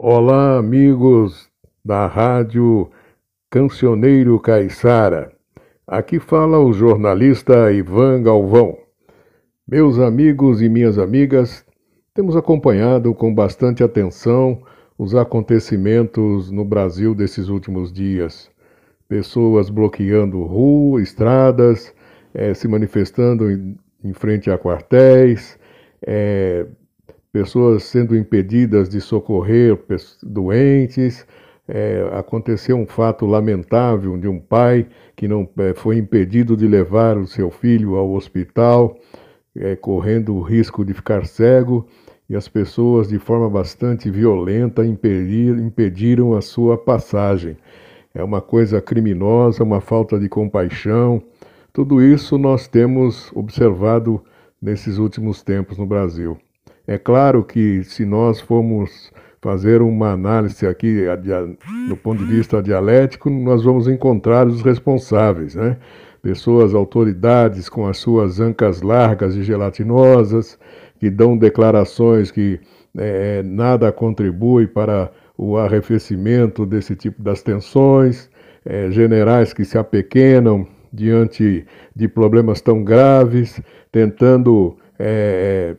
Olá, amigos da Rádio Cancioneiro Caiçara. Aqui fala o jornalista Ivan Galvão. Meus amigos e minhas amigas, temos acompanhado com bastante atenção os acontecimentos no Brasil desses últimos dias. Pessoas bloqueando ruas, estradas, eh, se manifestando em, em frente a quartéis, é, pessoas sendo impedidas de socorrer doentes. É, aconteceu um fato lamentável de um pai que não é, foi impedido de levar o seu filho ao hospital, é, correndo o risco de ficar cego, e as pessoas, de forma bastante violenta, impedir, impediram a sua passagem. É uma coisa criminosa, uma falta de compaixão. Tudo isso nós temos observado nesses últimos tempos no Brasil. É claro que se nós formos fazer uma análise aqui do ponto de vista dialético, nós vamos encontrar os responsáveis, né? Pessoas, autoridades com as suas ancas largas e gelatinosas, que dão declarações que é, nada contribui para o arrefecimento desse tipo das tensões, é, generais que se apequenam diante de problemas tão graves, tentando é,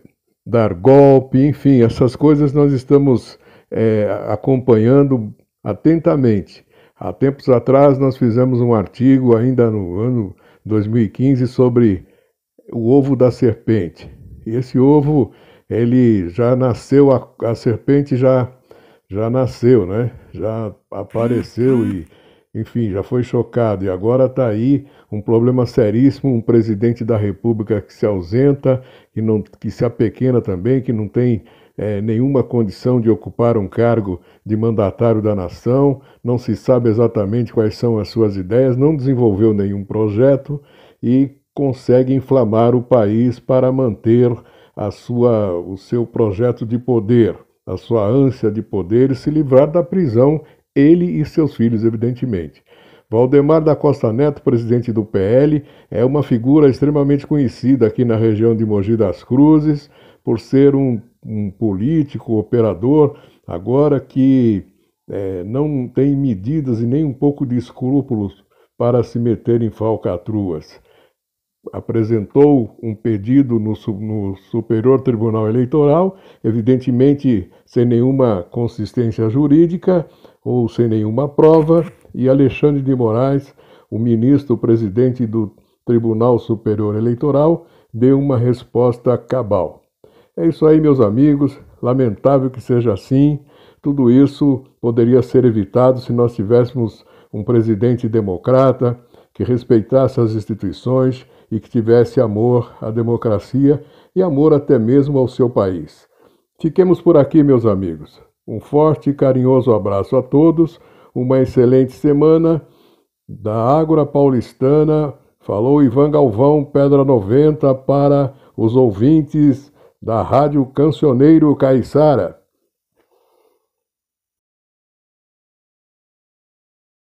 dar golpe, enfim, essas coisas nós estamos é, acompanhando atentamente. Há tempos atrás nós fizemos um artigo, ainda no ano 2015, sobre o ovo da serpente. E esse ovo, ele já nasceu, a, a serpente já, já nasceu, né? Já apareceu e enfim, já foi chocado e agora está aí um problema seríssimo, um presidente da República que se ausenta, que, não, que se apequena também, que não tem é, nenhuma condição de ocupar um cargo de mandatário da nação, não se sabe exatamente quais são as suas ideias, não desenvolveu nenhum projeto e consegue inflamar o país para manter a sua, o seu projeto de poder, a sua ânsia de poder e se livrar da prisão ele e seus filhos, evidentemente. Valdemar da Costa Neto, presidente do PL, é uma figura extremamente conhecida aqui na região de Mogi das Cruzes, por ser um, um político, operador, agora que é, não tem medidas e nem um pouco de escrúpulos para se meter em falcatruas. Apresentou um pedido no, no Superior Tribunal Eleitoral, evidentemente sem nenhuma consistência jurídica, ou sem nenhuma prova, e Alexandre de Moraes, o ministro presidente do Tribunal Superior Eleitoral, deu uma resposta cabal. É isso aí, meus amigos. Lamentável que seja assim. Tudo isso poderia ser evitado se nós tivéssemos um presidente democrata que respeitasse as instituições e que tivesse amor à democracia e amor até mesmo ao seu país. Fiquemos por aqui, meus amigos. Um forte e carinhoso abraço a todos, uma excelente semana. Da Ágora Paulistana, falou Ivan Galvão, Pedra 90, para os ouvintes da Rádio Cancioneiro Caiçara.